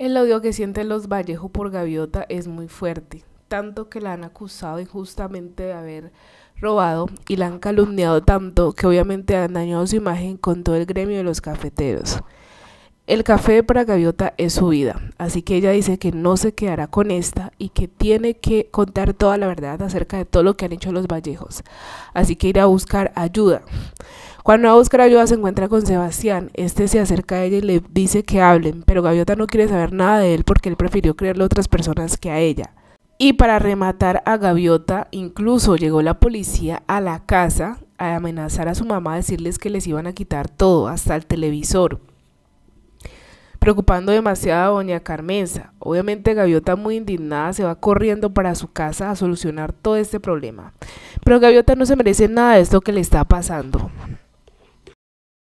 El odio que sienten los Vallejo por Gaviota es muy fuerte, tanto que la han acusado injustamente de haber robado y la han calumniado tanto que obviamente han dañado su imagen con todo el gremio de los cafeteros. El café para Gaviota es su vida, así que ella dice que no se quedará con esta y que tiene que contar toda la verdad acerca de todo lo que han hecho los Vallejos, así que irá a buscar ayuda cuando va a buscar ayuda se encuentra con Sebastián. Este se acerca a ella y le dice que hablen, pero Gaviota no quiere saber nada de él porque él prefirió creerle a otras personas que a ella. Y para rematar a Gaviota, incluso llegó la policía a la casa a amenazar a su mamá a decirles que les iban a quitar todo, hasta el televisor. Preocupando demasiado a doña Carmenza. Obviamente Gaviota muy indignada se va corriendo para su casa a solucionar todo este problema. Pero Gaviota no se merece nada de esto que le está pasando.